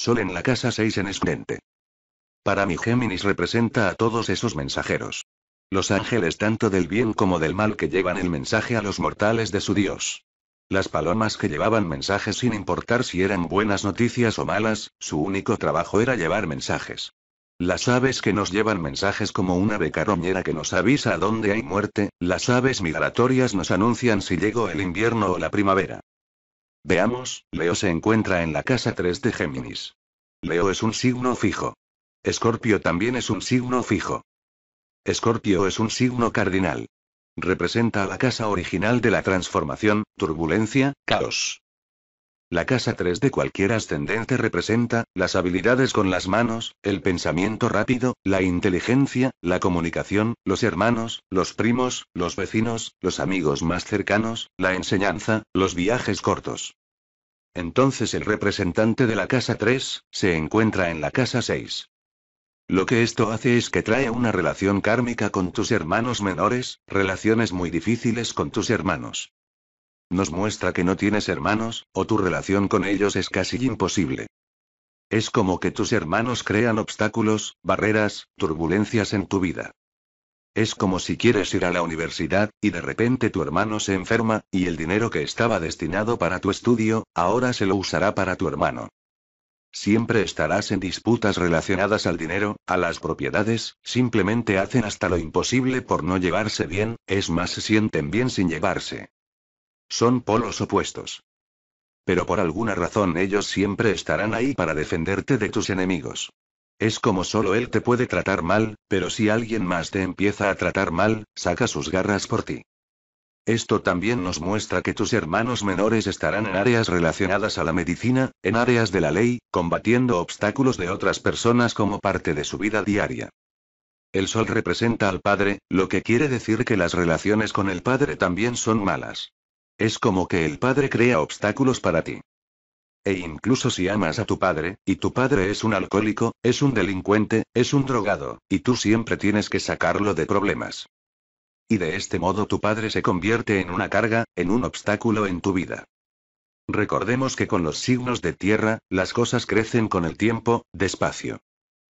Sol en la casa 6 en escudente. Para mí Géminis representa a todos esos mensajeros. Los ángeles tanto del bien como del mal que llevan el mensaje a los mortales de su Dios. Las palomas que llevaban mensajes sin importar si eran buenas noticias o malas, su único trabajo era llevar mensajes. Las aves que nos llevan mensajes como una becaroñera que nos avisa a dónde hay muerte, las aves migratorias nos anuncian si llegó el invierno o la primavera. Veamos, Leo se encuentra en la casa 3 de Géminis. Leo es un signo fijo. Escorpio también es un signo fijo. Escorpio es un signo cardinal. Representa la casa original de la transformación, turbulencia, caos. La casa 3 de cualquier ascendente representa, las habilidades con las manos, el pensamiento rápido, la inteligencia, la comunicación, los hermanos, los primos, los vecinos, los amigos más cercanos, la enseñanza, los viajes cortos. Entonces el representante de la casa 3, se encuentra en la casa 6. Lo que esto hace es que trae una relación kármica con tus hermanos menores, relaciones muy difíciles con tus hermanos nos muestra que no tienes hermanos, o tu relación con ellos es casi imposible. Es como que tus hermanos crean obstáculos, barreras, turbulencias en tu vida. Es como si quieres ir a la universidad, y de repente tu hermano se enferma, y el dinero que estaba destinado para tu estudio, ahora se lo usará para tu hermano. Siempre estarás en disputas relacionadas al dinero, a las propiedades, simplemente hacen hasta lo imposible por no llevarse bien, es más se sienten bien sin llevarse. Son polos opuestos. Pero por alguna razón ellos siempre estarán ahí para defenderte de tus enemigos. Es como solo él te puede tratar mal, pero si alguien más te empieza a tratar mal, saca sus garras por ti. Esto también nos muestra que tus hermanos menores estarán en áreas relacionadas a la medicina, en áreas de la ley, combatiendo obstáculos de otras personas como parte de su vida diaria. El sol representa al padre, lo que quiere decir que las relaciones con el padre también son malas. Es como que el padre crea obstáculos para ti. E incluso si amas a tu padre, y tu padre es un alcohólico, es un delincuente, es un drogado, y tú siempre tienes que sacarlo de problemas. Y de este modo tu padre se convierte en una carga, en un obstáculo en tu vida. Recordemos que con los signos de tierra, las cosas crecen con el tiempo, despacio.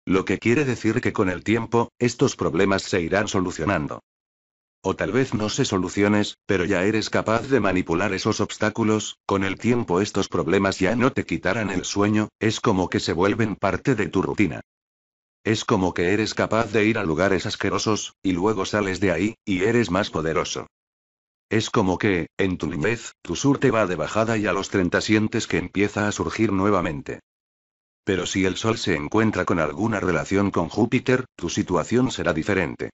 Lo que quiere decir que con el tiempo, estos problemas se irán solucionando. O tal vez no se soluciones, pero ya eres capaz de manipular esos obstáculos, con el tiempo estos problemas ya no te quitarán el sueño, es como que se vuelven parte de tu rutina. Es como que eres capaz de ir a lugares asquerosos, y luego sales de ahí, y eres más poderoso. Es como que, en tu niñez, tu sur te va de bajada y a los 30 sientes que empieza a surgir nuevamente. Pero si el Sol se encuentra con alguna relación con Júpiter, tu situación será diferente.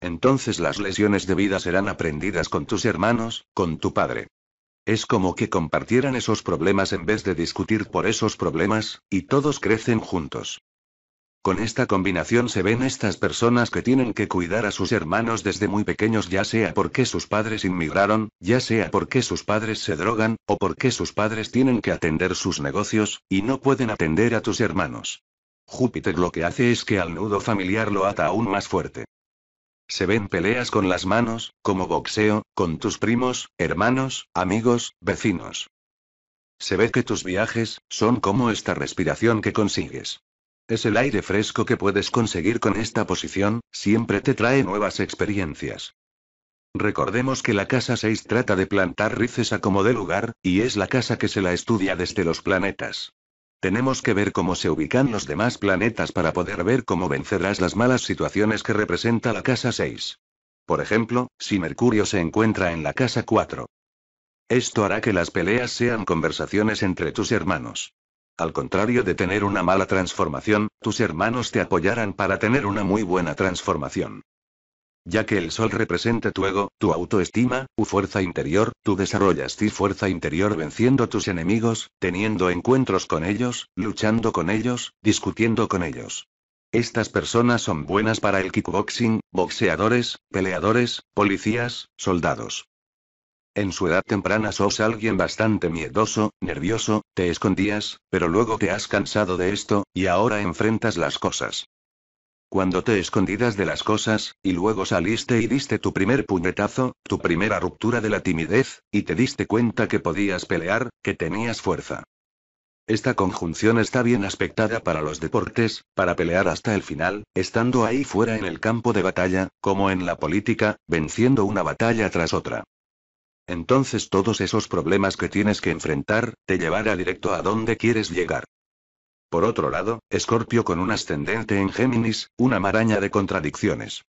Entonces las lesiones de vida serán aprendidas con tus hermanos, con tu padre. Es como que compartieran esos problemas en vez de discutir por esos problemas, y todos crecen juntos. Con esta combinación se ven estas personas que tienen que cuidar a sus hermanos desde muy pequeños, ya sea porque sus padres inmigraron, ya sea porque sus padres se drogan, o porque sus padres tienen que atender sus negocios, y no pueden atender a tus hermanos. Júpiter lo que hace es que al nudo familiar lo ata aún más fuerte. Se ven peleas con las manos, como boxeo, con tus primos, hermanos, amigos, vecinos. Se ve que tus viajes, son como esta respiración que consigues. Es el aire fresco que puedes conseguir con esta posición, siempre te trae nuevas experiencias. Recordemos que la casa 6 trata de plantar rices a como de lugar, y es la casa que se la estudia desde los planetas. Tenemos que ver cómo se ubican los demás planetas para poder ver cómo vencerás las malas situaciones que representa la casa 6. Por ejemplo, si Mercurio se encuentra en la casa 4. Esto hará que las peleas sean conversaciones entre tus hermanos. Al contrario de tener una mala transformación, tus hermanos te apoyarán para tener una muy buena transformación ya que el sol representa tu ego, tu autoestima, tu fuerza interior, tú desarrollas tu fuerza interior venciendo tus enemigos, teniendo encuentros con ellos, luchando con ellos, discutiendo con ellos. Estas personas son buenas para el kickboxing, boxeadores, peleadores, policías, soldados. En su edad temprana sos alguien bastante miedoso, nervioso, te escondías, pero luego te has cansado de esto, y ahora enfrentas las cosas. Cuando te escondidas de las cosas, y luego saliste y diste tu primer puñetazo, tu primera ruptura de la timidez, y te diste cuenta que podías pelear, que tenías fuerza. Esta conjunción está bien aspectada para los deportes, para pelear hasta el final, estando ahí fuera en el campo de batalla, como en la política, venciendo una batalla tras otra. Entonces todos esos problemas que tienes que enfrentar, te llevará directo a donde quieres llegar. Por otro lado, Escorpio con un ascendente en Géminis, una maraña de contradicciones.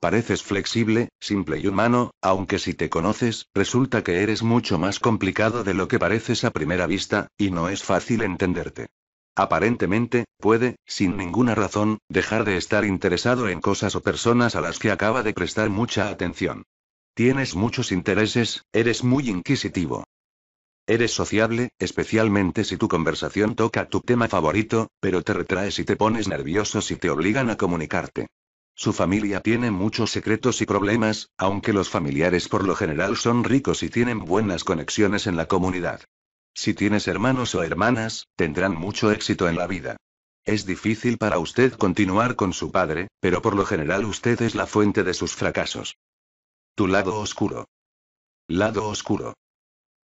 Pareces flexible, simple y humano, aunque si te conoces, resulta que eres mucho más complicado de lo que pareces a primera vista, y no es fácil entenderte. Aparentemente, puede, sin ninguna razón, dejar de estar interesado en cosas o personas a las que acaba de prestar mucha atención. Tienes muchos intereses, eres muy inquisitivo. Eres sociable, especialmente si tu conversación toca tu tema favorito, pero te retraes y te pones nervioso si te obligan a comunicarte. Su familia tiene muchos secretos y problemas, aunque los familiares por lo general son ricos y tienen buenas conexiones en la comunidad. Si tienes hermanos o hermanas, tendrán mucho éxito en la vida. Es difícil para usted continuar con su padre, pero por lo general usted es la fuente de sus fracasos. Tu lado oscuro. Lado oscuro.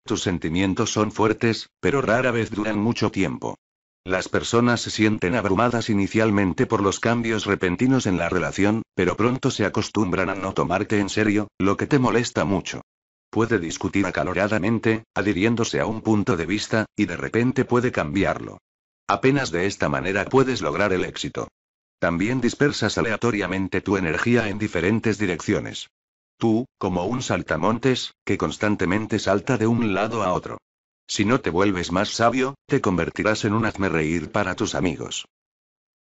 Tus sentimientos son fuertes, pero rara vez duran mucho tiempo. Las personas se sienten abrumadas inicialmente por los cambios repentinos en la relación, pero pronto se acostumbran a no tomarte en serio, lo que te molesta mucho. Puede discutir acaloradamente, adhiriéndose a un punto de vista, y de repente puede cambiarlo. Apenas de esta manera puedes lograr el éxito. También dispersas aleatoriamente tu energía en diferentes direcciones. Tú, como un saltamontes, que constantemente salta de un lado a otro. Si no te vuelves más sabio, te convertirás en un reír para tus amigos.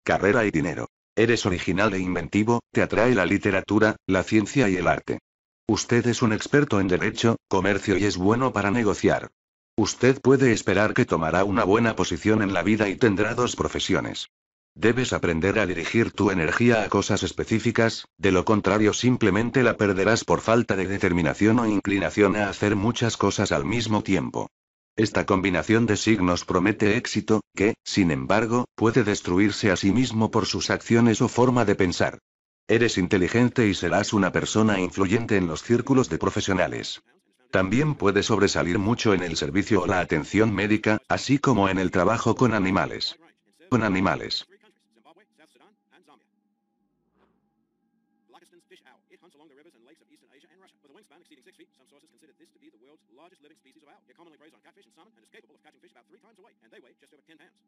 Carrera y dinero. Eres original e inventivo, te atrae la literatura, la ciencia y el arte. Usted es un experto en derecho, comercio y es bueno para negociar. Usted puede esperar que tomará una buena posición en la vida y tendrá dos profesiones. Debes aprender a dirigir tu energía a cosas específicas, de lo contrario simplemente la perderás por falta de determinación o inclinación a hacer muchas cosas al mismo tiempo. Esta combinación de signos promete éxito, que, sin embargo, puede destruirse a sí mismo por sus acciones o forma de pensar. Eres inteligente y serás una persona influyente en los círculos de profesionales. También puede sobresalir mucho en el servicio o la atención médica, así como en el trabajo con animales. Con animales. a wingspan exceeding 6 feet, some sources consider this to be the world's largest living species of owl. It commonly preys on catfish and salmon and is capable of catching fish about three times a weight, and they weigh just over 10 pounds.